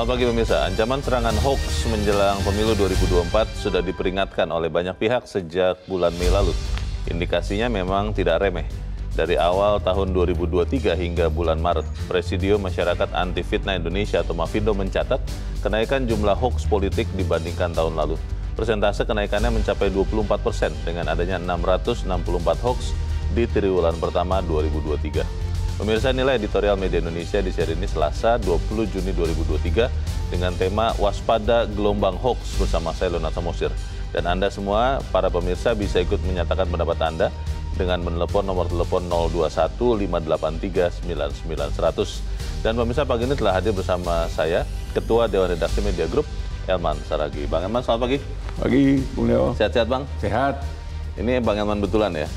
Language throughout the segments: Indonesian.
Selamat pagi pemirsa. Ancaman serangan hoax menjelang pemilu 2024 sudah diperingatkan oleh banyak pihak sejak bulan Mei lalu. Indikasinya memang tidak remeh. Dari awal tahun 2023 hingga bulan Maret, Presidio Masyarakat Anti Fitnah Indonesia atau Mafindo mencatat kenaikan jumlah hoax politik dibandingkan tahun lalu. Persentase kenaikannya mencapai 24 persen dengan adanya 664 hoax di triwulan pertama 2023. Pemirsa nilai editorial media Indonesia di seri ini Selasa 20 Juni 2023 dengan tema Waspada Gelombang Hoax bersama saya Leonardo Samosir. Dan Anda semua, para pemirsa bisa ikut menyatakan pendapat Anda dengan menelepon nomor telepon 021 583 99100. Dan pemirsa pagi ini telah hadir bersama saya, Ketua Dewan Redaksi Media Group, Elman Saragi. Bang Elman, selamat pagi. Pagi, Bung Leo. Sehat-sehat, Bang? Sehat. Ini Bang Elman betulan ya?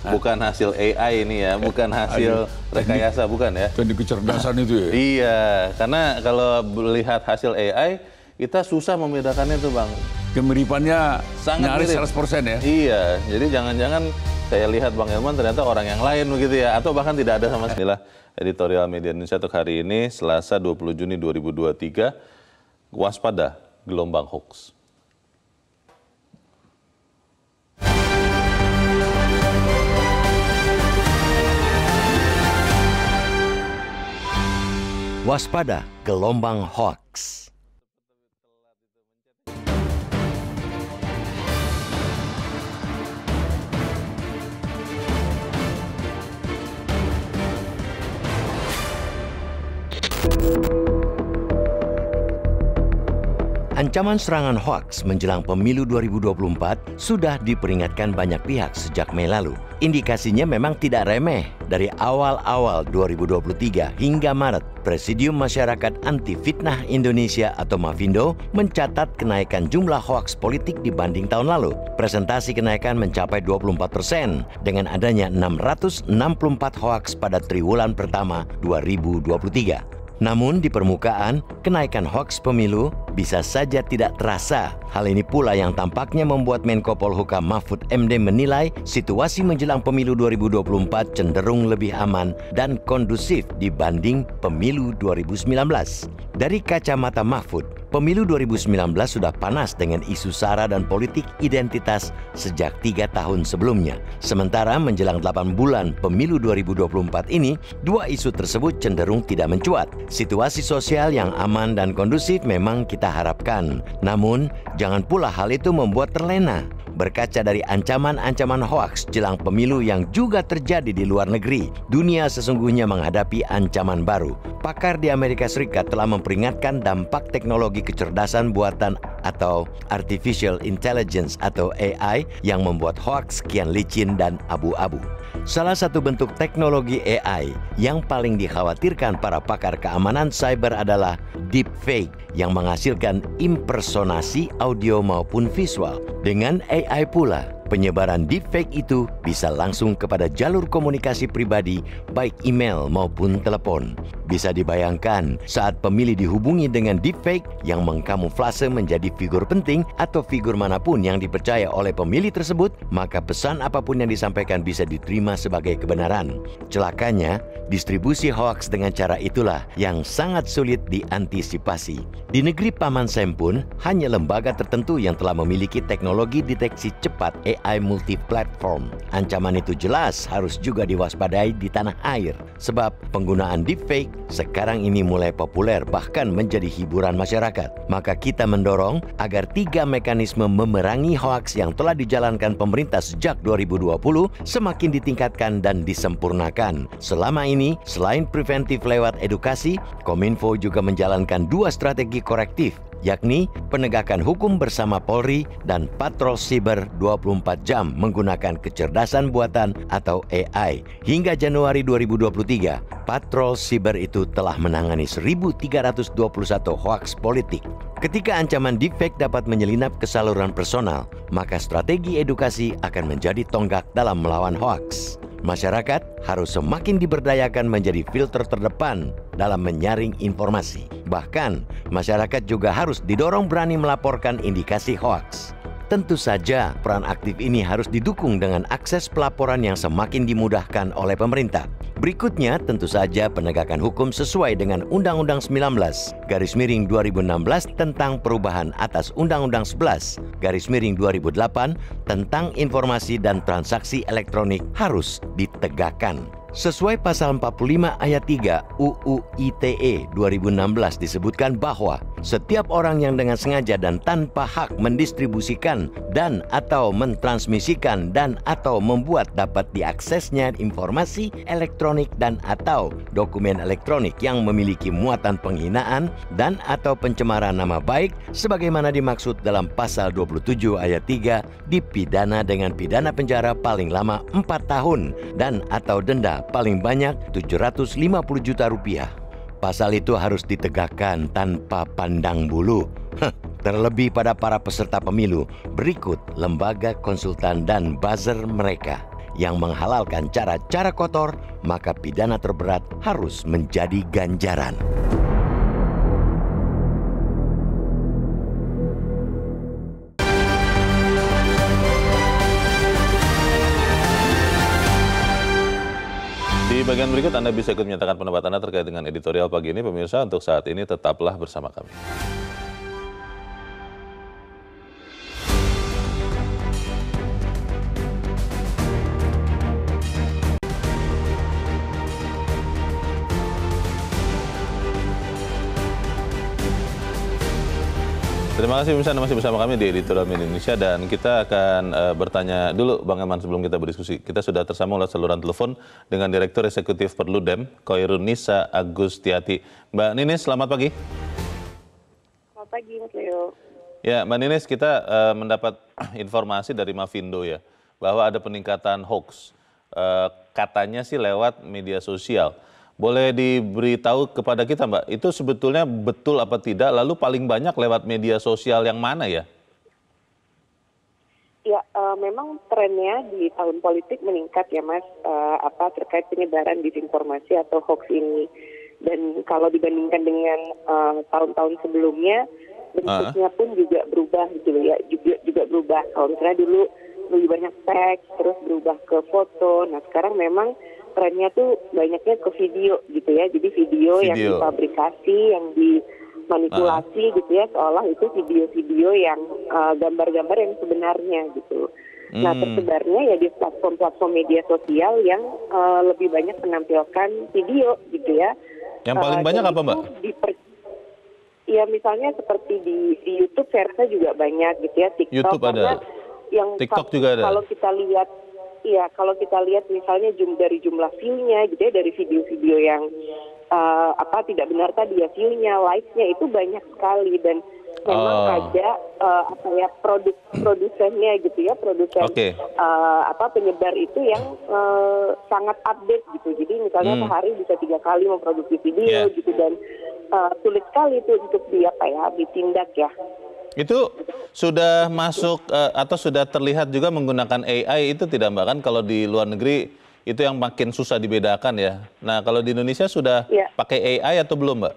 bukan hasil AI ini ya, bukan hasil Aduh, rekayasa, bukan ya? Teknik kecerdasan itu ya. Iya, karena kalau melihat hasil AI kita susah membedakannya tuh bang. Kemiripannya sangat nyaris mirip. 100% ya. Iya, jadi jangan-jangan saya lihat Bang Elman ternyata orang yang lain begitu ya atau bahkan tidak ada sama sekali lah editorial media Indonesia untuk hari ini Selasa 20 Juni 2023 waspada gelombang hoax. Waspada gelombang hoax. Ancaman serangan hoax menjelang pemilu 2024 sudah diperingatkan banyak pihak sejak Mei lalu. Indikasinya memang tidak remeh. Dari awal-awal 2023 hingga Maret, Presidium Masyarakat Anti Fitnah Indonesia atau Mavindo mencatat kenaikan jumlah hoaks politik dibanding tahun lalu. Presentasi kenaikan mencapai 24 persen dengan adanya 664 hoaks pada triwulan pertama 2023. Namun di permukaan, kenaikan hoaks pemilu bisa saja tidak terasa. Hal ini pula yang tampaknya membuat Menko Polhukam Mahfud MD menilai situasi menjelang pemilu 2024 cenderung lebih aman dan kondusif dibanding pemilu 2019. Dari kacamata Mahfud, pemilu 2019 sudah panas dengan isu sara dan politik identitas sejak tiga tahun sebelumnya. Sementara menjelang 8 bulan pemilu 2024 ini, dua isu tersebut cenderung tidak mencuat. Situasi sosial yang aman dan kondusif memang kita kita harapkan. Namun, jangan pula hal itu membuat terlena berkaca dari ancaman-ancaman hoax jelang pemilu yang juga terjadi di luar negeri, dunia sesungguhnya menghadapi ancaman baru. Pakar di Amerika Serikat telah memperingatkan dampak teknologi kecerdasan buatan atau artificial intelligence atau AI yang membuat hoax kian licin dan abu-abu. Salah satu bentuk teknologi AI yang paling dikhawatirkan para pakar keamanan cyber adalah deepfake yang menghasilkan impersonasi audio maupun visual. Dengan AI pula, penyebaran deepfake itu bisa langsung kepada jalur komunikasi pribadi baik email maupun telepon. Bisa dibayangkan saat pemilih dihubungi dengan deepfake yang mengkamuflase menjadi figur penting atau figur manapun yang dipercaya oleh pemilih tersebut, maka pesan apapun yang disampaikan bisa diterima sebagai kebenaran. Celakanya, distribusi hoax dengan cara itulah yang sangat sulit diantisipasi. Di negeri Paman Sam pun, hanya lembaga tertentu yang telah memiliki teknologi deteksi cepat AI multiplatform. Ancaman itu jelas harus juga diwaspadai di tanah air, sebab penggunaan deepfake sekarang ini mulai populer bahkan menjadi hiburan masyarakat. Maka kita mendorong agar tiga mekanisme memerangi hoaks yang telah dijalankan pemerintah sejak 2020 semakin ditingkatkan dan disempurnakan. Selama ini, selain preventif lewat edukasi, Kominfo juga menjalankan dua strategi korektif yakni penegakan hukum bersama Polri dan patrol siber 24 jam menggunakan kecerdasan buatan atau AI. Hingga Januari 2023, patrol siber itu telah menangani 1321 hoaks politik. Ketika ancaman deepfake dapat menyelinap ke saluran personal, maka strategi edukasi akan menjadi tonggak dalam melawan hoaks. Masyarakat harus semakin diberdayakan menjadi filter terdepan dalam menyaring informasi. Bahkan, masyarakat juga harus didorong berani melaporkan indikasi hoaks. Tentu saja, peran aktif ini harus didukung dengan akses pelaporan yang semakin dimudahkan oleh pemerintah. Berikutnya, tentu saja penegakan hukum sesuai dengan Undang-Undang 19 garis miring 2016 tentang perubahan atas Undang-Undang 11 garis miring 2008 tentang informasi dan transaksi elektronik harus ditegakkan. Sesuai pasal 45 ayat 3 UU ITE 2016 disebutkan bahwa setiap orang yang dengan sengaja dan tanpa hak mendistribusikan dan atau mentransmisikan dan atau membuat dapat diaksesnya informasi elektronik dan atau dokumen elektronik yang memiliki muatan penghinaan dan atau pencemaran nama baik sebagaimana dimaksud dalam pasal 27 ayat 3 dipidana dengan pidana penjara paling lama 4 tahun dan atau denda paling banyak 750 juta rupiah. Pasal itu harus ditegakkan tanpa pandang bulu, terlebih pada para peserta pemilu. Berikut lembaga konsultan dan buzzer mereka yang menghalalkan cara-cara kotor, maka pidana terberat harus menjadi ganjaran. bagian berikut Anda bisa ikut menyatakan pendapat Anda terkait dengan editorial pagi ini. Pemirsa, untuk saat ini tetaplah bersama kami. Terima kasih Bisa masih bersama kami di Editorial Media Indonesia dan kita akan uh, bertanya dulu Bang Eman sebelum kita berdiskusi. Kita sudah tersambung lewat saluran telepon dengan Direktur Eksekutif Perludem, Koirunisa Agustiati. Mbak Ninis, selamat pagi. Selamat pagi, Mas Leo. Ya, Mbak Ninis, kita uh, mendapat informasi dari Mavindo ya, bahwa ada peningkatan hoax. Uh, katanya sih lewat media sosial. Boleh diberitahu kepada kita Mbak, itu sebetulnya betul apa tidak? Lalu paling banyak lewat media sosial yang mana ya? Ya, uh, memang trennya di tahun politik meningkat ya Mas, uh, apa terkait penyebaran disinformasi atau hoax ini. Dan kalau dibandingkan dengan tahun eh, tahun-tahun sebelumnya, bentuknya uh. pun juga berubah gitu ya, juga juga berubah. Kalau misalnya dulu lebih banyak teks, terus berubah ke foto. Nah, sekarang memang trennya tuh banyaknya ke video gitu ya. Jadi video, video. yang difabrikasi, yang dimanipulasi uh. gitu ya, seolah itu video-video yang eh, gambar-gambar yang sebenarnya gitu. Nah, hmm. Nah tersebarnya ya di platform-platform media sosial yang uh, lebih banyak menampilkan video gitu ya. Yang paling uh, banyak apa mbak? Diper ya misalnya seperti di, di YouTube versa juga banyak gitu ya TikTok YouTube ada. yang TikTok juga ada. Kalau kita lihat Iya, kalau kita lihat misalnya jum dari jumlah view-nya gitu ya dari video-video yang uh, apa tidak benar tadi ya view-nya, like nya itu banyak sekali dan memang oh. ada uh, apa ya produk produsennya gitu ya produsen okay. uh, eh, apa penyebar itu yang uh, sangat update gitu jadi misalnya hmm. sehari bisa tiga kali memproduksi video yeah. gitu dan uh, sulit sekali itu untuk di apa ya ditindak ya itu sudah masuk eh, atau sudah terlihat juga menggunakan AI itu tidak Mbak kan kalau di luar negeri itu yang makin susah dibedakan ya. Nah, kalau di Indonesia sudah ya. pakai AI atau belum, Mbak?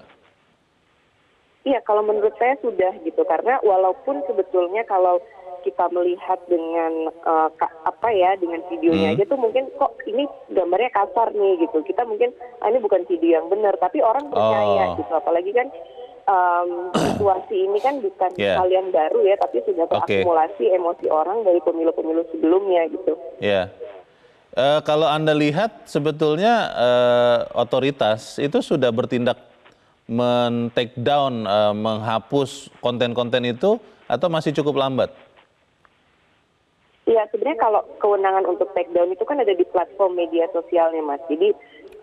Iya, kalau menurut saya sudah gitu karena walaupun sebetulnya kalau kita melihat dengan uh, apa ya dengan videonya hmm. aja tuh mungkin kok ini gambarnya kasar nih gitu. Kita mungkin ah, ini bukan video yang benar, tapi orang percaya oh. gitu. Apalagi kan um, situasi ini kan bukan yeah. hal yang baru ya, tapi sudah terakumulasi okay. emosi orang dari pemilu-pemilu sebelumnya gitu. Ya. Yeah. Uh, kalau anda lihat sebetulnya uh, otoritas itu sudah bertindak men take down, uh, menghapus konten-konten itu atau masih cukup lambat? Ya, sebenarnya kalau kewenangan untuk take down itu kan ada di platform media sosialnya, Mas. Jadi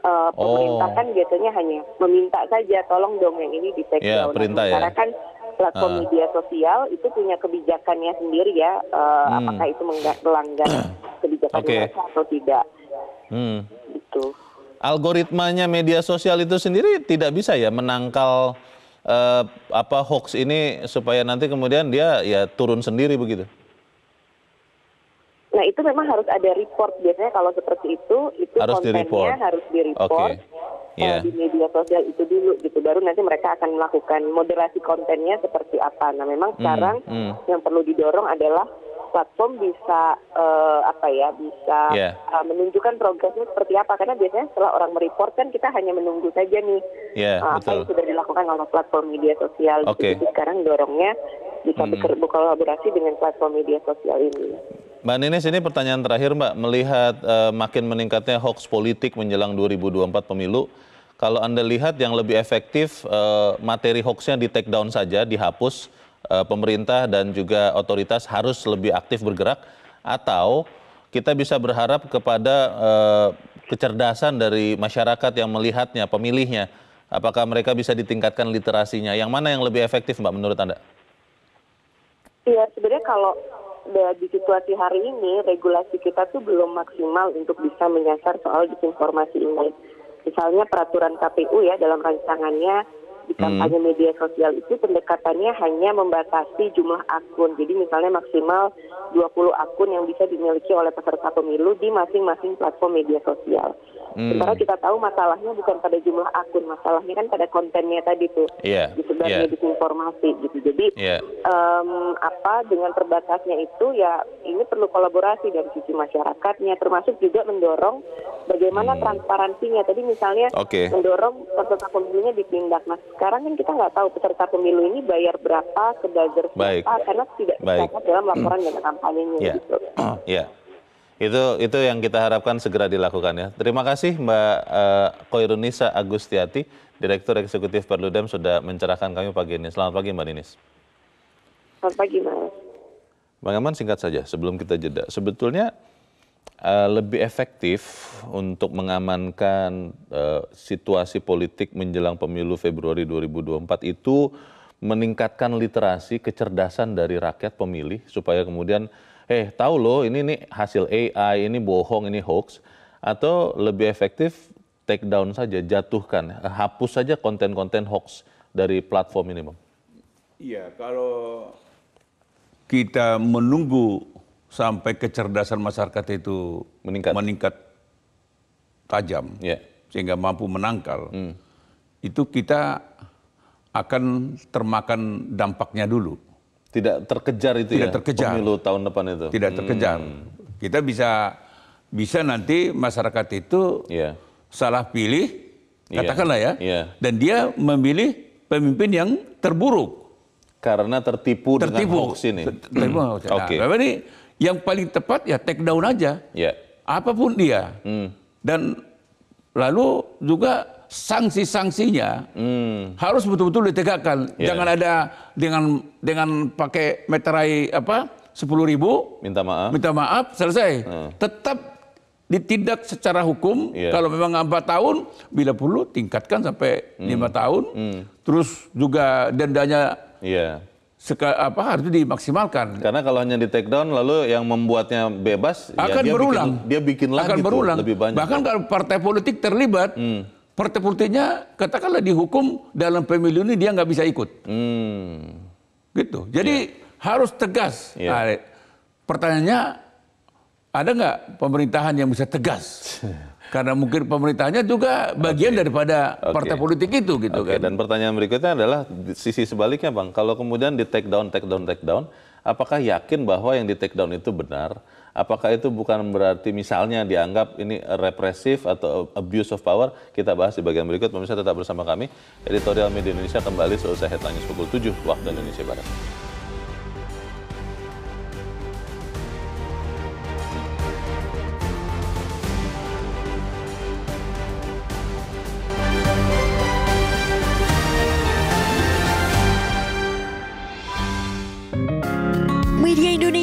uh, pemerintah oh. kan biasanya hanya meminta saja tolong dong yang ini di take yeah, down. nah, ya. kan platform uh. media sosial itu punya kebijakannya sendiri ya uh, hmm. apakah itu melanggar kebijakan okay. atau tidak. Hmm. Itu. Algoritmanya media sosial itu sendiri tidak bisa ya menangkal eh, apa hoax ini supaya nanti kemudian dia ya turun sendiri begitu. Nah itu memang harus ada report biasanya kalau seperti itu itu harus kontennya di-report. harus di report okay. yeah. di iya. media sosial itu dulu gitu baru nanti mereka akan melakukan moderasi kontennya seperti apa. Nah memang hmm, sekarang mm. yang perlu didorong adalah platform bisa uh, apa ya bisa yeah. Iya. uh, menunjukkan progresnya seperti apa karena biasanya setelah orang mereport kan kita hanya menunggu saja nih yeah, iya, uh, apa yang sudah dilakukan oleh platform media sosial. Okay. Jadi sekarang dorongnya bisa mm -hmm. berkolaborasi dengan platform media sosial ini. Mbak Ninis, ini pertanyaan terakhir Mbak melihat uh, makin meningkatnya hoax politik menjelang 2024 pemilu kalau Anda lihat yang lebih efektif uh, materi hoaxnya di take down saja dihapus Eh, pemerintah dan juga otoritas harus lebih aktif bergerak atau kita bisa berharap kepada uh, kecerdasan dari masyarakat yang melihatnya, pemilihnya. Apakah mereka bisa ditingkatkan literasinya? Yang mana yang lebih efektif, Mbak, menurut Anda? Iya, sebenarnya kalau di situasi hari ini, regulasi kita tuh belum maksimal untuk bisa menyasar soal disinformasi ini. Misalnya peraturan KPU ya dalam rancangannya di kampanye hmm. media sosial itu pendekatannya hanya membatasi jumlah akun. Jadi misalnya maksimal 20 akun yang bisa dimiliki oleh peserta pemilu di masing-masing platform media sosial. Hmm. Sementara kita tahu masalahnya bukan pada jumlah akun, masalahnya kan pada kontennya tadi tuh yeah. sebelahnya yeah. disinformasi gitu. Jadi yeah. Iya. um, apa dengan terbatasnya itu ya ini perlu kolaborasi dari sisi masyarakatnya, termasuk juga mendorong bagaimana hmm. transparansinya. Tadi misalnya okay. mendorong peserta pemilunya ditindak mas nah, sekarang kan kita nggak tahu peserta pemilu ini bayar berapa ke buzzer siapa karena tidak dicatat dalam laporan hmm. dana kampanyenya yeah. gitu. yeah. Ya. Itu itu yang kita harapkan segera dilakukan ya. Terima kasih Mbak uh, eh, Koirunisa Agustiati, Direktur Eksekutif Perludem sudah mencerahkan kami pagi ini. Selamat pagi Mbak Ninis. Selamat pagi Mas. Bang Aman singkat saja sebelum kita jeda. Sebetulnya uh, lebih efektif untuk mengamankan uh, situasi politik menjelang pemilu Februari 2024 itu meningkatkan literasi kecerdasan dari rakyat pemilih supaya kemudian eh tahu loh ini nih hasil AI ini bohong ini hoax atau lebih efektif take down saja jatuhkan hapus saja konten-konten hoax dari platform ini bang. Iya kalau kita menunggu sampai kecerdasan masyarakat itu meningkat, meningkat tajam, yeah. sehingga mampu menangkal, mm. itu kita akan termakan dampaknya dulu. Tidak terkejar itu Tidak ya. terkejar. Pemilu tahun depan itu. Tidak terkejar. Hmm. Kita bisa bisa nanti masyarakat itu yeah. salah pilih, ya. katakanlah ya, yeah. dan dia memilih pemimpin yang terburuk. Karena tertipu, tertipu. Hmm. dengan hoax ini. Tertipu. Nah, Oke. Okay. ini yang paling tepat ya take down aja. Ya. Apapun dia. Hmm. Dan lalu juga sanksi-sanksinya hmm. harus betul-betul ditegakkan. Ya. Jangan ada dengan dengan pakai meterai apa sepuluh ribu. Minta maaf. Minta maaf selesai. hmm. Tetap ditindak secara hukum. Yeah. Kalau memang empat tahun, bila perlu tingkatkan sampai lima hmm. tahun. Hmm. Terus juga dendanya. Yeah Seka, apa harus dimaksimalkan. Karena kalau hanya di take down lalu yang membuatnya bebas ya akan ya dia berulang. Bikin, dia bikin lagi akan tuh, berulang. lebih banyak. Bahkan kalau partai politik terlibat, hmm. partai politiknya katakanlah dihukum dalam pemilu ini dia nggak bisa ikut. Hmm. Gitu. Jadi yeah. harus tegas. Yeah. Nah, pertanyaannya ada nggak pemerintahan yang bisa tegas? Karena mungkin pemerintahnya juga bagian okay. daripada okay. partai politik itu gitu okay. kan. Dan pertanyaan berikutnya adalah sisi sebaliknya Bang. Kalau kemudian di take down, take down, take down, apakah yakin bahwa yang di take down itu benar? Apakah itu bukan berarti misalnya dianggap ini represif atau abuse of power? Kita bahas di bagian berikut. Pemirsa tetap bersama kami. Editorial Media Indonesia kembali selesai headline pukul 7 waktu Indonesia Barat.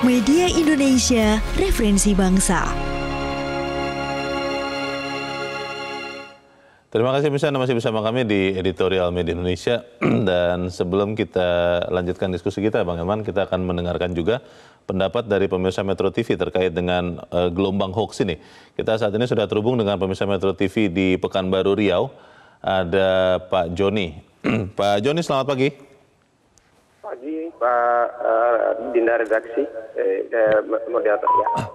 Media Indonesia, referensi bangsa. Terima kasih bisa masih bersama kami di editorial Media Indonesia dan sebelum kita lanjutkan diskusi kita Bang Eman kita akan mendengarkan juga pendapat dari pemirsa Metro TV terkait dengan uh, gelombang hoax ini. Kita saat ini sudah terhubung dengan pemirsa Metro TV di Pekanbaru Riau ada Pak Joni. Pak Joni selamat pagi. Pagi Pak eh, Dinda Redaksi, eh, eh, moderator ya. Ah,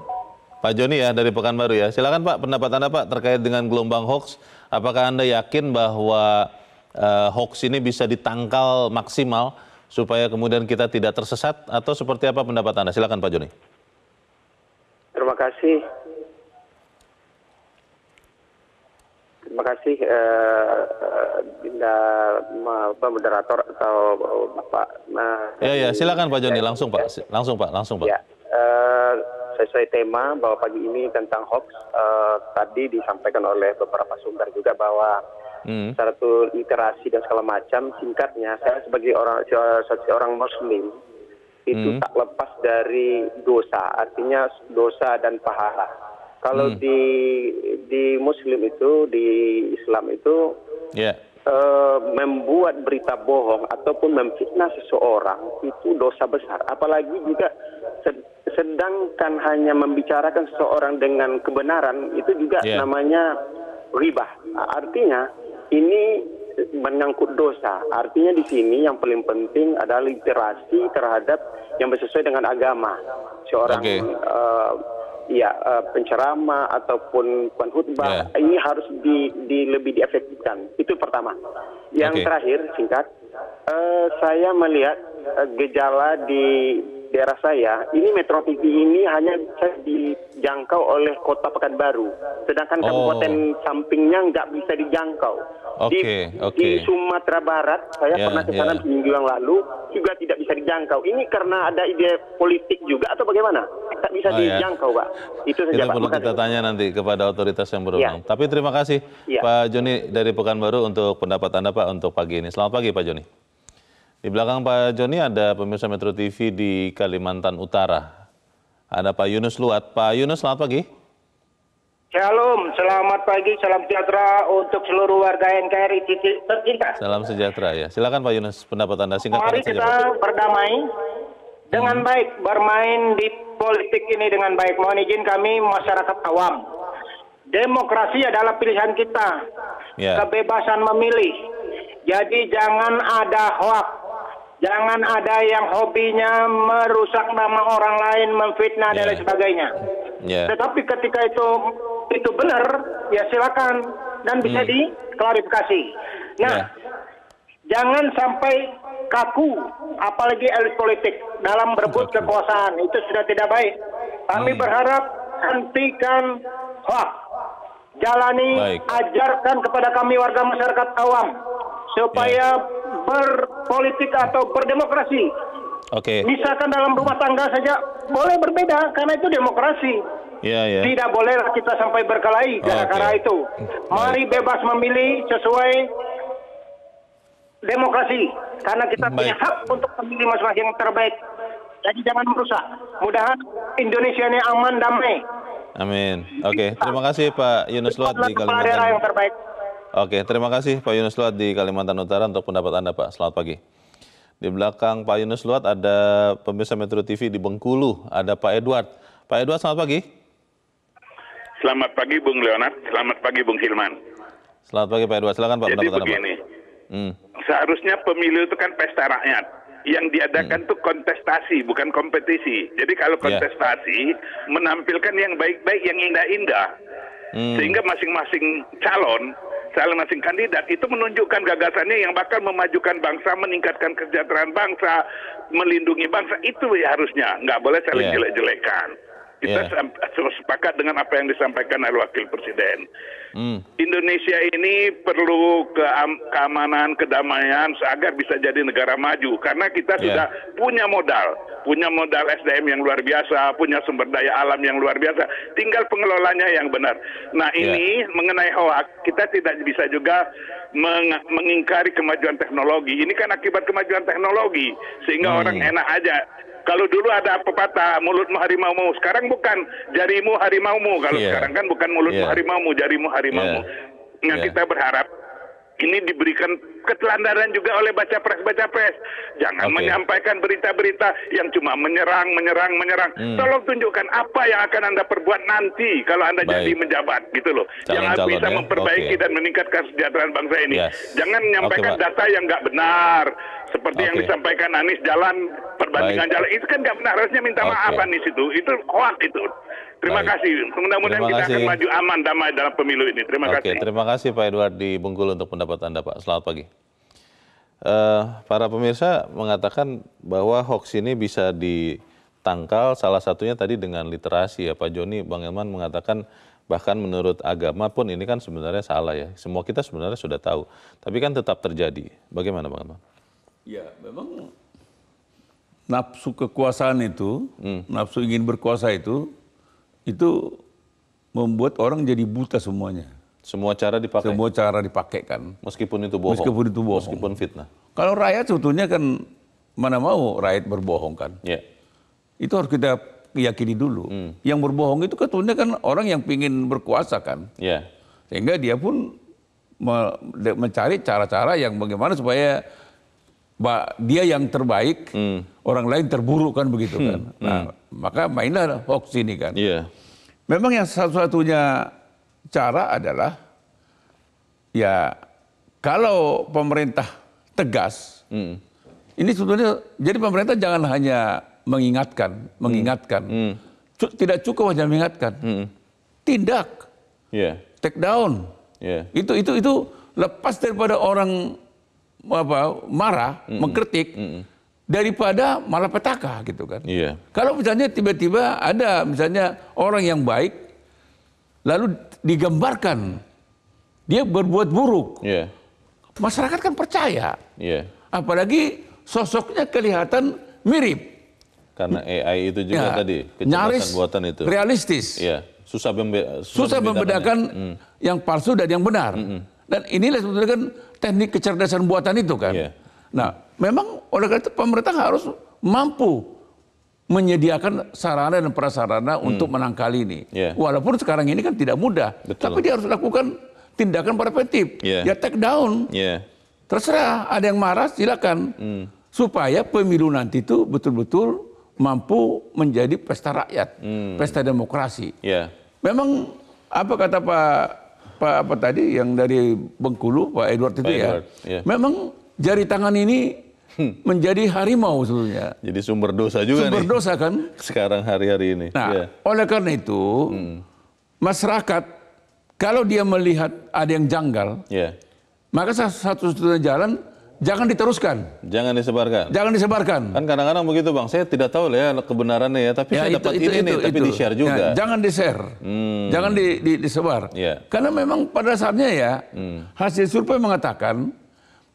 Pak Joni ya dari Pekanbaru ya. Silakan Pak pendapat Anda Pak terkait dengan gelombang hoax. Apakah Anda yakin bahwa uh, hoax ini bisa ditangkal maksimal supaya kemudian kita tidak tersesat atau seperti apa pendapat Anda? Silakan Pak Joni. Terima kasih. Terima kasih eh, Dinda uh, moderator atau Bapak. Nah, ya ya silakan Pak Joni langsung Pak langsung Pak langsung Pak. Ya, uh, sesuai tema bahwa pagi ini tentang hoax uh, tadi disampaikan oleh beberapa sumber juga bahwa hmm. satu literasi dan segala macam singkatnya saya sebagai orang seorang muslim itu hmm. tak lepas dari dosa artinya dosa dan pahala kalau hmm. di di Muslim itu di Islam itu yeah. Ya. uh, membuat berita bohong ataupun memfitnah seseorang itu dosa besar. Apalagi jika sedangkan hanya membicarakan seseorang dengan kebenaran itu juga yeah. namanya ribah. Artinya ini menyangkut dosa. Artinya di sini yang paling penting adalah literasi terhadap yang sesuai dengan agama. Seorang okay. uh, eh, ya eh, penceramah ataupun khutbah yeah. ini harus di, di lebih diefektifkan. Itu pertama. Yang okay. terakhir singkat, uh, saya melihat uh, gejala di daerah saya, ini Metro TV ini hanya bisa dijangkau oleh kota Pekanbaru, sedangkan oh. kabupaten sampingnya nggak bisa dijangkau. Okay, di, okay. di Sumatera Barat, saya yeah, pernah ke sana yeah. Ya. minggu yang lalu juga tidak bisa dijangkau. Ini karena ada ide politik juga atau bagaimana? Tak bisa oh, ya. dijangkau, yeah. Pak. Itu saja. Kita Pak. perlu kita tanya nanti kepada otoritas yang berwenang. Yeah. Tapi terima kasih yeah. Pak Joni dari Pekanbaru untuk pendapat Anda Pak untuk pagi ini. Selamat pagi Pak Joni. Di belakang Pak Joni ada pemirsa Metro TV di Kalimantan Utara. Ada Pak Yunus Luat. Pak Yunus, selamat pagi. Shalom, selamat pagi, salam sejahtera untuk seluruh warga NKRI tercinta. Salam sejahtera ya. Silakan Pak Yunus, pendapat Anda singkat Mari kita saja, berdamai dengan hmm. baik, bermain di politik ini dengan baik. Mohon izin kami masyarakat awam. Demokrasi adalah pilihan kita. Yeah. Kebebasan memilih. Jadi jangan ada hoax. Jangan ada yang hobinya merusak nama orang lain, memfitnah yeah. dan ya. lain sebagainya. Yeah. Tetapi ketika itu itu benar, ya silakan dan bisa hmm. diklarifikasi. Nah, yeah. jangan sampai kaku, apalagi elit politik dalam berebut kekuasaan itu sudah tidak baik. Kami hmm. berharap hentikan hoax, jalani, baik. ajarkan kepada kami warga masyarakat awam supaya yeah berpolitik atau berdemokrasi. Oke. Okay. Misalkan dalam rumah tangga saja boleh berbeda karena itu demokrasi. Yeah, yeah. Tidak boleh kita sampai berkelahi gara-gara okay. itu. Mari bebas memilih sesuai demokrasi karena kita Baik. punya hak untuk memilih masalah yang terbaik. Jadi jangan merusak. Mudahan Indonesia ini aman damai. Amin. Oke, okay. terima kasih Pak Yunus Luat di Kalimantan. yang terbaik. Oke, terima kasih Pak Yunus Luat di Kalimantan Utara untuk pendapat Anda Pak. Selamat pagi. Di belakang Pak Yunus Luat ada pemirsa Metro TV di Bengkulu, ada Pak Edward. Pak Edward, selamat pagi. Selamat pagi Bung Leonard, selamat pagi Bung Hilman. Selamat pagi Pak Edward, silakan Pak. Jadi begini, Anda, Hmm. seharusnya pemilu itu kan pesta rakyat yang diadakan hmm. kontestasi bukan kompetisi. Jadi kalau ya. kontestasi yeah. menampilkan yang baik-baik, yang indah-indah, hmm. sehingga masing-masing calon calon masing kandidat itu menunjukkan gagasannya yang bakal memajukan bangsa, meningkatkan kesejahteraan bangsa, melindungi bangsa itu ya harusnya nggak boleh saling yeah. jelek-jelekan. Kita yeah. Iya. sepakat dengan apa yang disampaikan oleh Wakil Presiden. Mm. Indonesia ini perlu ke keamanan, kedamaian, agar bisa jadi negara maju. Karena kita yeah. sudah punya modal. Punya modal SDM yang luar biasa, punya sumber daya alam yang luar biasa. Tinggal pengelolanya yang benar. Nah iya. ini mengenai hoax, kita tidak bisa juga meng mengingkari kemajuan teknologi. Ini kan akibat kemajuan teknologi. Sehingga mm. orang enak aja kalau dulu ada pepatah mulutmu mu, sekarang bukan jarimu harimau mu. Kalau yeah. sekarang kan bukan mulutmu iya. yeah. mu, jarimu mu. Yeah. Yang yeah. kita berharap ini diberikan ketelandaran juga oleh baca pres baca pres. Jangan okay. menyampaikan berita-berita yang cuma menyerang, menyerang, menyerang. Hmm. Tolong tunjukkan apa yang akan Anda perbuat nanti kalau Anda Baik. jadi menjabat gitu loh. Calon -calon yang bisa ya? memperbaiki okay. dan meningkatkan kesejahteraan bangsa ini. Yes. Jangan menyampaikan okay, data yang nggak benar, seperti okay. yang disampaikan Anies jalan perbandingan Baik. jalan itu kan nggak benar harusnya minta okay. maaf Anies itu itu hoax itu. Terima Baik. kasih. Mudah-mudahan kita kasih. akan maju aman damai dalam pemilu ini. Terima okay. kasih. Terima kasih Pak Edward di Bengkulu untuk pendapat Anda Pak. Selamat pagi. Uh, para pemirsa mengatakan bahwa hoax ini bisa ditangkal salah satunya tadi dengan literasi ya Pak Joni Bang Elman mengatakan bahkan menurut agama pun ini kan sebenarnya salah ya. Semua kita sebenarnya sudah tahu, tapi kan tetap terjadi. Bagaimana Bang Elman? Ya, memang nafsu kekuasaan itu, hmm. nafsu ingin berkuasa itu, itu membuat orang jadi buta semuanya. Semua cara dipakai. Semua cara dipakai kan. Meskipun itu bohong. Meskipun itu bohong. Meskipun fitnah. Kalau rakyat sebetulnya kan mana mau rakyat berbohong kan. Yeah. Itu harus kita yakini dulu. Hmm. Yang berbohong itu ketuanya kan, kan orang yang ingin berkuasa kan. Yeah. Sehingga dia pun mencari cara-cara yang bagaimana supaya dia yang terbaik, hmm. orang lain terburuk kan begitu hmm, kan. Hmm. Nah, maka mainlah hoax ini kan. Yeah. Memang yang satu-satunya cara adalah ya kalau pemerintah tegas, hmm. ini sebetulnya jadi pemerintah jangan hanya mengingatkan, hmm. mengingatkan. Hmm. Hmm. Tidak cukup hanya mengingatkan. Hmm. Tindak. Yeah. Take down. Yeah. Itu itu itu lepas daripada orang apa, marah, mm mengkritik mm daripada petaka gitu kan. Yeah. Kalau misalnya tiba-tiba ada misalnya orang yang baik lalu digambarkan dia berbuat buruk. yeah. Masyarakat kan percaya. Yeah. Apalagi sosoknya kelihatan mirip. Karena AI itu juga ya, tadi nyaris buatan itu. Realistis. Yeah. Iya. Susah, susah membedakan mm. yang palsu dan yang benar. Mm -mm. Dan inilah sebetulnya kan teknik kecerdasan buatan itu kan. Yeah. Nah, memang oleh karena itu pemerintah harus mampu menyediakan sarana dan prasarana hmm. untuk menangkali ini. Yeah. Walaupun sekarang ini kan tidak mudah, Betul. tapi dia harus lakukan tindakan preventif. Yeah. Ya take down. Yeah. Terserah ada yang marah silakan. Hmm. Supaya pemilu nanti itu betul-betul mampu menjadi pesta rakyat, hmm. pesta demokrasi. Yeah. Memang apa kata Pak Pak apa tadi yang dari Bengkulu Pak Edward itu Pak ya. ya. Memang jari tangan ini hmm. menjadi harimau sebetulnya. Jadi sumber dosa juga sumber nih. Sumber dosa kan. Sekarang hari-hari ini. Nah, ya. oleh karena itu hmm. masyarakat kalau dia melihat ada yang janggal, ya. maka satu-satunya jalan Jangan diteruskan. Jangan disebarkan. Jangan disebarkan. Kan kadang-kadang begitu bang, saya tidak tahu ya kebenarannya ya, tapi ya, saya itu, dapat itu, ini itu, nih, itu, tapi di-share juga. Ya, jangan di-share, hmm. jangan di, di, disebar. Ya. Karena memang pada saatnya ya, hmm. hasil survei mengatakan,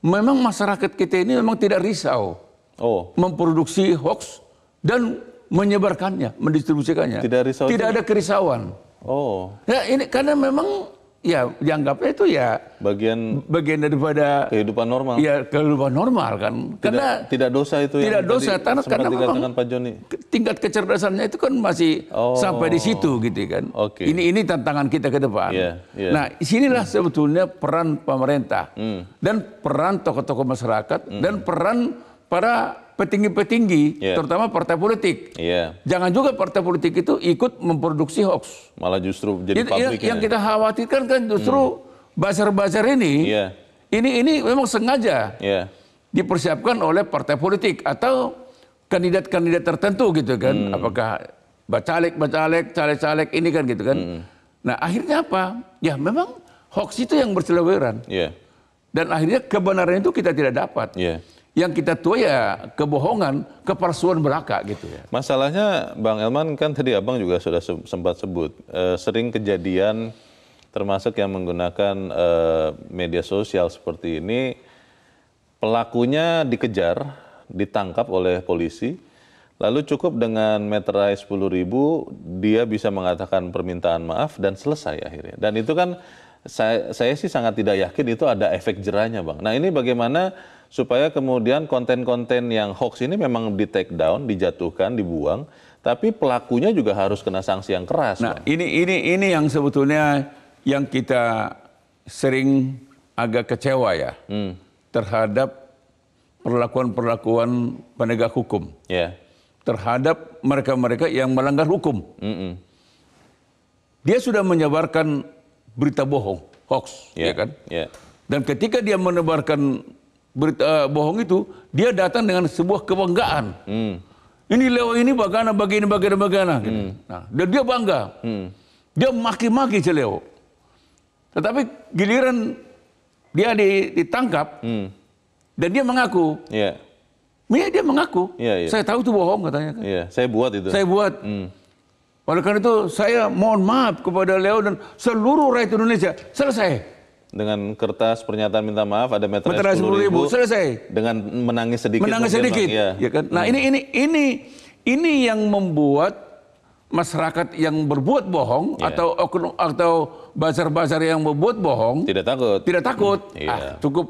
memang masyarakat kita ini memang tidak risau oh. memproduksi hoax dan menyebarkannya, mendistribusikannya. Tidak risau. Tidak ada kerisauan. Oh. Ya ini karena memang ya dianggapnya itu ya bagian bagian daripada kehidupan normal. Ya kehidupan normal kan. Tidak, karena tidak dosa itu Tidak dosa karena karena Pak Joni. tingkat kecerdasannya itu kan masih oh, sampai di situ gitu kan. Okay. Ini ini tantangan kita ke depan. Yeah, yeah. Nah, sinilah hmm. sebetulnya peran pemerintah hmm. dan peran tokoh-tokoh masyarakat hmm. dan peran para petinggi-petinggi, yeah. terutama partai politik. Yeah. Jangan juga partai politik itu ikut memproduksi hoax. Malah justru jadi ya, publik. Yang, yang kita khawatirkan kan justru hmm. bazar-bazar ini, yeah. ini ini memang sengaja yeah. dipersiapkan oleh partai politik atau kandidat-kandidat tertentu gitu kan. Hmm. Apakah bacalek, bacalek, caleg-caleg ini kan gitu kan. Hmm. Nah akhirnya apa? Ya memang hoax itu yang berseleweran. Yeah. Dan akhirnya kebenaran itu kita tidak dapat. Yeah yang kita tua ya kebohongan, kepersuan beraka gitu ya. Masalahnya Bang Elman kan tadi Abang juga sudah sempat sebut e, sering kejadian termasuk yang menggunakan e, media sosial seperti ini pelakunya dikejar, ditangkap oleh polisi. Lalu cukup dengan meterai ribu dia bisa mengatakan permintaan maaf dan selesai akhirnya. Dan itu kan saya, saya sih sangat tidak yakin itu ada efek jerahnya, Bang. Nah, ini bagaimana supaya kemudian konten-konten yang hoax ini memang di take down, dijatuhkan, dibuang, tapi pelakunya juga harus kena sanksi yang keras. Nah, bang. ini ini ini yang sebetulnya yang kita sering agak kecewa ya hmm. terhadap perlakuan-perlakuan penegak hukum. Yeah. Terhadap mereka-mereka yang melanggar hukum. Mm -mm. Dia sudah menyebarkan berita bohong, hoax, yeah. ya kan? Yeah. Dan ketika dia menebarkan berita, uh, bohong itu, dia datang dengan sebuah kebanggaan. Hmm. Ini lewat ini bagaimana, bagaimana, bagaimana, bagaimana. Gitu. Hmm. Nah, dan dia bangga. Hmm. Dia maki-maki si Leo. Tetapi giliran dia ditangkap, hmm. dan dia mengaku. Yeah. Iya, dia mengaku. Yeah, yeah. Saya tahu itu bohong katanya. Kan. Iya, saya buat itu. Saya buat. Hmm. Oleh karena itu, saya mohon maaf kepada Leo dan seluruh rakyat Indonesia. Selesai dengan kertas pernyataan minta maaf ada meteran meter sepuluh ribu, selesai dengan menangis sedikit menangis sedikit ya. ya kan nah hmm. ini ini ini ini yang membuat masyarakat yang berbuat bohong ya. atau atau bazar-bazar yang berbuat bohong tidak takut tidak takut hmm. ya. ah, cukup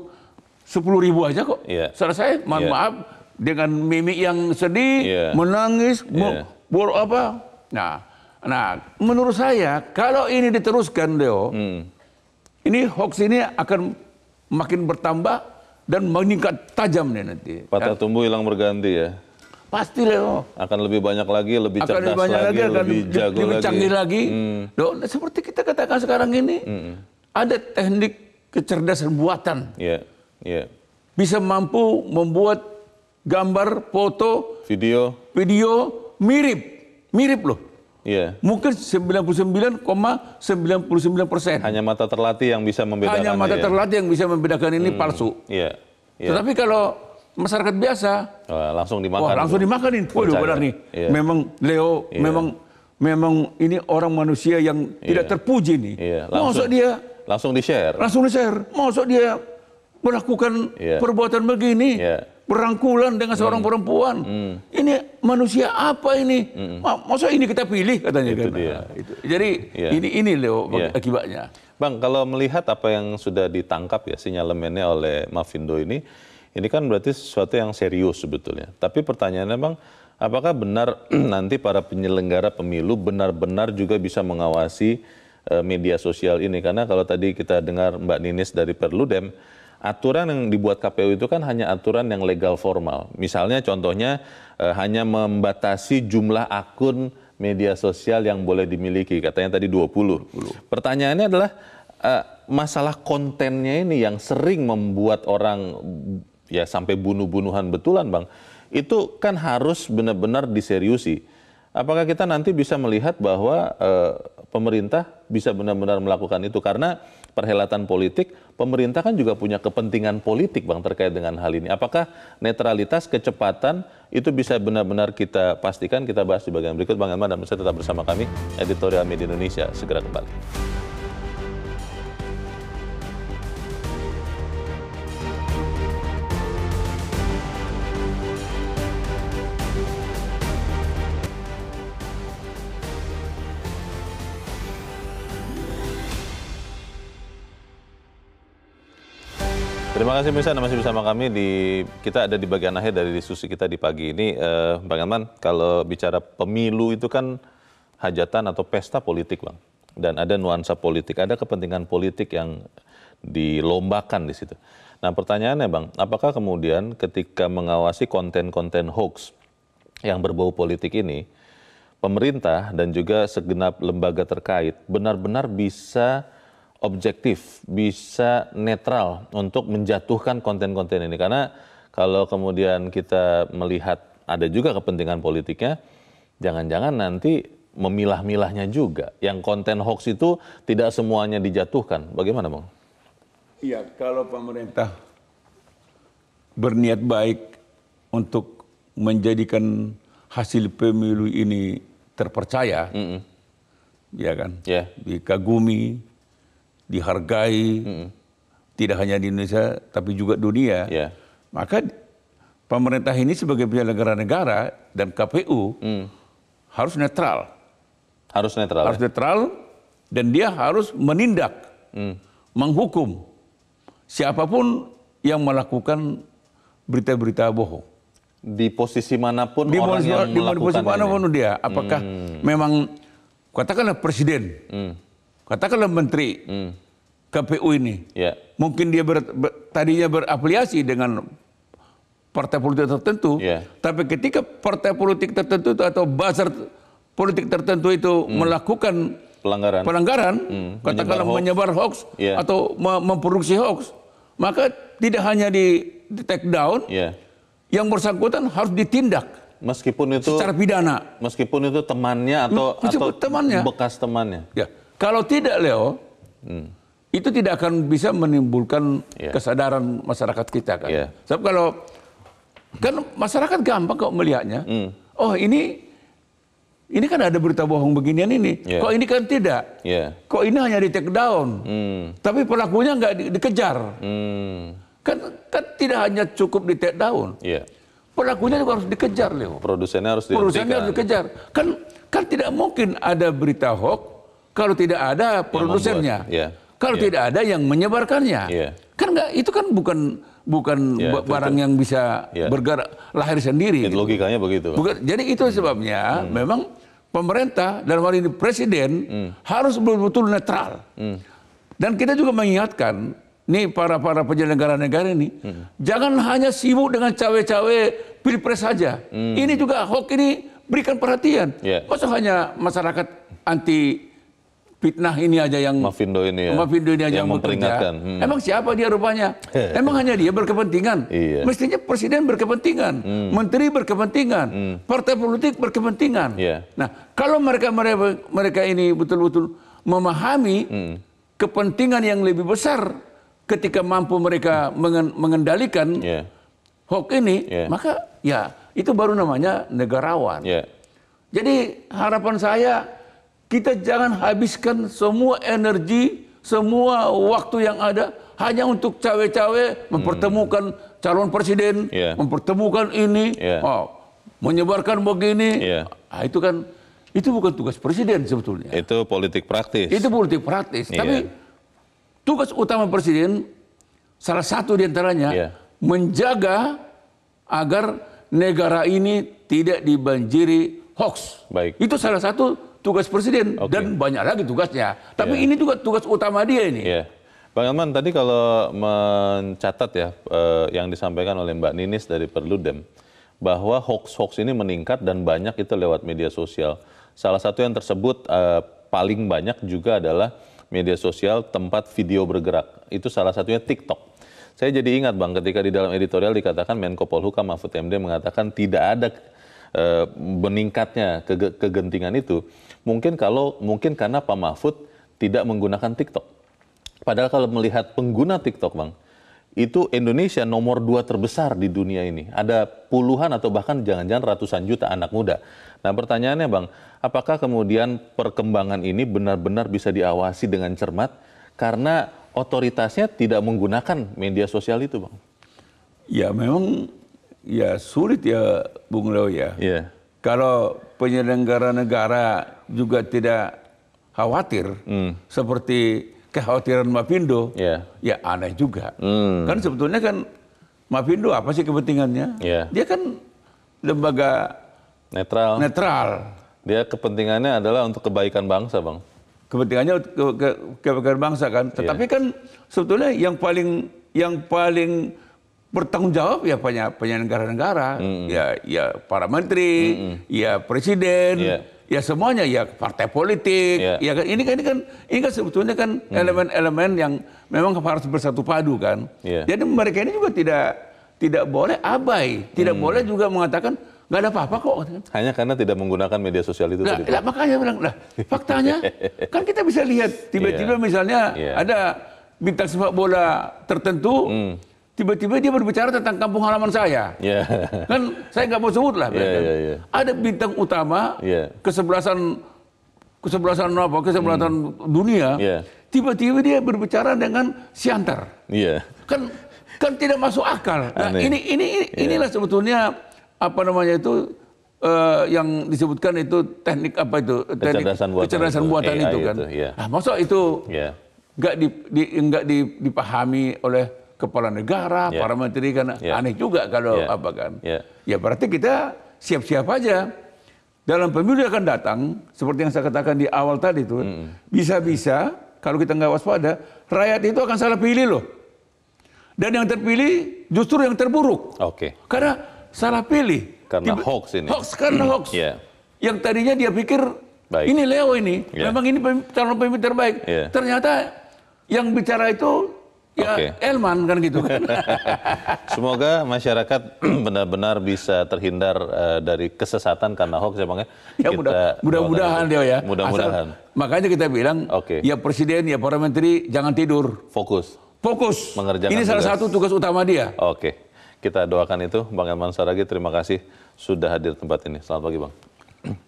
sepuluh ribu aja kok ya. selesai mohon ya. maaf dengan mimik yang sedih ya. menangis ya. bor apa nah nah menurut saya kalau ini diteruskan Leo hmm. Ini hoax ini akan makin bertambah dan meningkat tajam nih nanti. Ya. Patah tumbuh hilang berganti ya. Pasti loh. Akan lebih banyak lagi, lebih akan cerdas lebih banyak lagi, lebih akan lebih jago lebih lagi. canggih lagi. Hmm. Loh, seperti kita katakan sekarang ini, hmm. ada teknik kecerdasan buatan. Iya, yeah. iya. Yeah. Bisa mampu membuat gambar, foto, video, video mirip, mirip loh Yeah. Mungkin 99,99 persen. Hanya mata terlatih yang bisa membedakan. Hanya mata ya. terlatih yang bisa membedakan ini hmm. palsu. Yeah. Yeah. Tetapi kalau masyarakat biasa, Wah, langsung dimakan. Wah, langsung dimakan dimakanin. Waduh, benar nih. Yeah. Memang Leo, yeah. memang memang ini orang manusia yang yeah. tidak terpuji nih. Yeah. Langsung, Maksud dia langsung di share. Langsung di share. Maksud dia melakukan yeah. perbuatan begini. Yeah berangkulan dengan seorang hmm. perempuan. Hmm. Ini manusia apa ini? Hmm. Masa ini kita pilih katanya itu kan. Dia. Nah, itu. Jadi yeah. ini ini Leo yeah. akibatnya. Bang, kalau melihat apa yang sudah ditangkap ya sinyalemennya oleh Mavindo ini, ini kan berarti sesuatu yang serius sebetulnya. Tapi pertanyaannya Bang, apakah benar nanti para penyelenggara pemilu benar-benar juga bisa mengawasi eh, media sosial ini karena kalau tadi kita dengar Mbak Ninis dari Perludem aturan yang dibuat KPU itu kan hanya aturan yang legal formal. Misalnya contohnya eh, hanya membatasi jumlah akun media sosial yang boleh dimiliki, katanya tadi 20. 20. Pertanyaannya adalah eh, masalah kontennya ini yang sering membuat orang ya sampai bunuh-bunuhan betulan, Bang. Itu kan harus benar-benar diseriusi. Apakah kita nanti bisa melihat bahwa eh, pemerintah bisa benar-benar melakukan itu karena perhelatan politik, pemerintah kan juga punya kepentingan politik Bang terkait dengan hal ini. Apakah netralitas, kecepatan itu bisa benar-benar kita pastikan? Kita bahas di bagian berikut. Bang Elman dan saya tetap bersama kami, Editorial Media Indonesia. Segera kembali. Terima kasih misa, Anda masih bersama kami di kita ada di bagian akhir dari diskusi kita di pagi ini eh, Bang Herman. kalau bicara pemilu itu kan hajatan atau pesta politik Bang dan ada nuansa politik ada kepentingan politik yang dilombakan di situ. Nah, pertanyaannya Bang, apakah kemudian ketika mengawasi konten-konten hoax yang berbau politik ini pemerintah dan juga segenap lembaga terkait benar-benar bisa objektif, bisa netral untuk menjatuhkan konten-konten ini. Karena kalau kemudian kita melihat ada juga kepentingan politiknya, jangan-jangan nanti memilah-milahnya juga. Yang konten hoax itu tidak semuanya dijatuhkan. Bagaimana Bang? Iya, kalau pemerintah berniat baik untuk menjadikan hasil pemilu ini terpercaya, mm -mm. ya kan, yeah. dikagumi, dihargai, hmm. tidak hanya di Indonesia tapi juga dunia, yeah. maka pemerintah ini sebagai penyelenggara negara dan KPU hmm. harus netral. Harus netral. Harus ya? netral dan dia harus menindak, hmm. menghukum siapapun yang melakukan berita-berita bohong. Di posisi manapun di orang yang di melakukan Di posisi manapun ini. dia. Apakah hmm. memang katakanlah presiden. Hmm katakanlah menteri hmm. KPU ini, yeah. mungkin dia ber, ber, tadinya berafiliasi dengan partai politik tertentu, yeah. tapi ketika partai politik tertentu itu atau bazar politik tertentu itu hmm. melakukan pelanggaran, pelanggaran hmm. katakanlah menyebar hoax, menyebar hoax yeah. atau memproduksi hoax, maka tidak hanya di, di take down, yeah. yang bersangkutan harus ditindak meskipun itu secara pidana meskipun itu temannya atau atau temannya bekas temannya ya kalau tidak Leo, hmm. itu tidak akan bisa menimbulkan yeah. kesadaran masyarakat kita kan. Yeah. Sebab kalau kan masyarakat gampang kok melihatnya. Hmm. Oh ini ini kan ada berita bohong beginian ini. Yeah. Kok ini kan tidak? Yeah. Kok ini hanya di take down? Hmm. Tapi pelakunya nggak di, dikejar. Hmm. Kan, kan tidak hanya cukup di take down. Yeah. Pelakunya juga harus dikejar, Leo. Produsennya harus Produsennya harus dikejar. Kan kan tidak mungkin ada berita hoax kalau tidak ada produsennya. Yeah. Kalau yeah. tidak ada yang menyebarkannya. Yeah. Kan enggak itu kan bukan bukan yeah, iya, barang itu. yang bisa yeah. bergerak lahir sendiri. gitu. logikanya begitu. Bukan, jadi itu hmm. sebabnya hmm. memang pemerintah dan hal ini presiden hmm. harus betul-betul netral. Hmm. Dan kita juga mengingatkan nih para para penyelenggara negara ini hmm. jangan hanya sibuk dengan cawe-cawe pilpres saja. Hmm. Ini juga hoax ini berikan perhatian. Yeah. Masa hanya masyarakat anti fitnah ini aja yang Mavindo ini ya. Mafindo ini aja yang, yang memperingatkan. Hmm. Emang siapa dia rupanya? Emang hanya dia berkepentingan. Iya. Mestinya presiden berkepentingan, hmm. menteri berkepentingan, hmm. partai politik berkepentingan. Yeah. Nah, kalau mereka mereka mereka ini betul-betul memahami hmm. kepentingan yang lebih besar ketika mampu mereka mengendalikan yeah. hoax ini, yeah. maka ya itu baru namanya negarawan. Yeah. Jadi harapan saya kita jangan habiskan semua energi, semua waktu yang ada hanya untuk cawe-cawe hmm. mempertemukan hmm. calon presiden, yeah. mempertemukan ini, yeah. oh, menyebarkan begini. Yeah. Ya. Nah, itu kan itu bukan tugas presiden sebetulnya. Itu politik praktis. Itu politik praktis. Yeah. Tapi tugas utama presiden salah satu diantaranya yeah. menjaga agar negara ini tidak dibanjiri hoax. Baik. Itu salah satu tugas presiden okay. dan banyak lagi tugasnya. Tapi yeah. ini juga tugas utama dia ini. Yeah. Bang Elman, tadi kalau mencatat ya eh, yang disampaikan oleh Mbak Ninis dari Perludem bahwa hoax-hoax ini meningkat dan banyak itu lewat media sosial. Salah satu yang tersebut eh, paling banyak juga adalah media sosial tempat video bergerak. Itu salah satunya TikTok. Saya jadi ingat Bang ketika di dalam editorial dikatakan Menko Polhukam Mahfud MD mengatakan tidak ada eh, meningkatnya ke kegentingan itu Mungkin kalau mungkin karena Pak Mahfud tidak menggunakan TikTok. Padahal kalau melihat pengguna TikTok, Bang, itu Indonesia nomor dua terbesar di dunia ini. Ada puluhan atau bahkan jangan-jangan ratusan juta anak muda. Nah pertanyaannya Bang, apakah kemudian perkembangan ini benar-benar bisa diawasi dengan cermat karena otoritasnya tidak menggunakan media sosial itu Bang? Ya memang ya sulit ya Bung Leo ya. Yeah. Kalau penyelenggara negara juga tidak khawatir hmm. seperti kekhawatiran Mapindo, yeah. ya aneh juga. Hmm. Kan sebetulnya kan Mapindo apa sih kepentingannya? Yeah. Dia kan lembaga netral. Netral. Dia kepentingannya adalah untuk kebaikan bangsa, bang. Kepentingannya ke, ke, kebaikan bangsa kan. Ya. Tetapi yeah. kan sebetulnya yang paling yang paling bertanggung jawab ya banyak penyelenggara negara, mm -hmm. ya ya para menteri, mm -hmm. ya presiden. Yeah ya semuanya ya partai politik yeah. ya kan ini kan ini kan ini kan sebetulnya kan hmm. elemen-elemen hmm. yang memang harus bersatu padu kan yeah. jadi mereka ini juga tidak tidak boleh abai tidak hmm. boleh juga mengatakan nggak ada apa-apa kok hanya karena tidak menggunakan media sosial itu nah, tadi lah, makanya bilang lah faktanya kan kita bisa lihat tiba-tiba yeah. misalnya yeah. ada bintang sepak bola tertentu hmm tiba-tiba dia berbicara tentang kampung halaman saya. Yeah. Kan saya nggak mau sebut lah. Yeah, kan? yeah, yeah. Ada bintang utama, yeah. kesebelasan kesebelasan apa, kesebelasan hmm. dunia. tiba ya. Tiba-tiba dia berbicara dengan Siantar. Yeah. Kan kan tidak masuk akal. Nah, ini ini ini ya. inilah sebetulnya apa namanya itu uh, yang disebutkan itu teknik apa itu teknik kecerdasan buatan kecerdasan itu, buatan itu kan. Itu, yeah. Nah, masa itu yeah. di, di, dipahami oleh kepala negara, yeah. para menteri kan yeah. aneh juga kalau yeah. apa kan. Yeah. Ya berarti kita siap-siap aja. Dalam pemilu akan datang, seperti yang saya katakan di awal tadi tuh, mm. bisa-bisa kalau kita nggak waspada, rakyat itu akan salah pilih loh. Dan yang terpilih justru yang terburuk. Oke. Okay. Karena salah pilih. Karena Tiba, hoax ini. Hoax karena hoax. Yeah. Ya. Yang tadinya dia pikir Baik. ini Leo ini, yeah. memang ini calon pemimpin terbaik. Yeah. Ternyata yang bicara itu Ya, okay. Elman kan gitu Semoga masyarakat benar-benar bisa terhindar uh, dari kesesatan karena hoax ya Bang ya. ya mudah-mudahan mudah dia ya. Mudah-mudahan. Makanya kita bilang okay. ya presiden ya para menteri jangan tidur. Fokus. Fokus. Mengerjakan Ini tugas. salah satu tugas utama dia. Oke. Okay. Kita doakan itu Bang Elman Saragi terima kasih sudah hadir tempat ini. Selamat pagi Bang.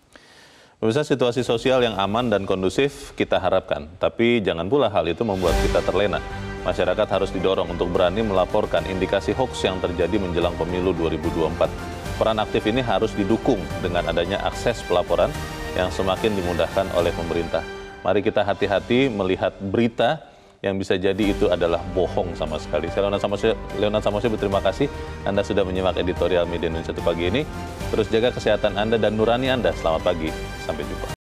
Pemirsa situasi sosial yang aman dan kondusif kita harapkan, tapi jangan pula hal itu membuat kita terlena masyarakat harus didorong untuk berani melaporkan indikasi hoax yang terjadi menjelang pemilu 2024. Peran aktif ini harus didukung dengan adanya akses pelaporan yang semakin dimudahkan oleh pemerintah. Mari kita hati-hati melihat berita yang bisa jadi itu adalah bohong sama sekali. Saya Leonard Samosir, Leonard Samosir berterima kasih Anda sudah menyimak editorial Media Indonesia pagi ini. Terus jaga kesehatan Anda dan nurani Anda. Selamat pagi. Sampai jumpa.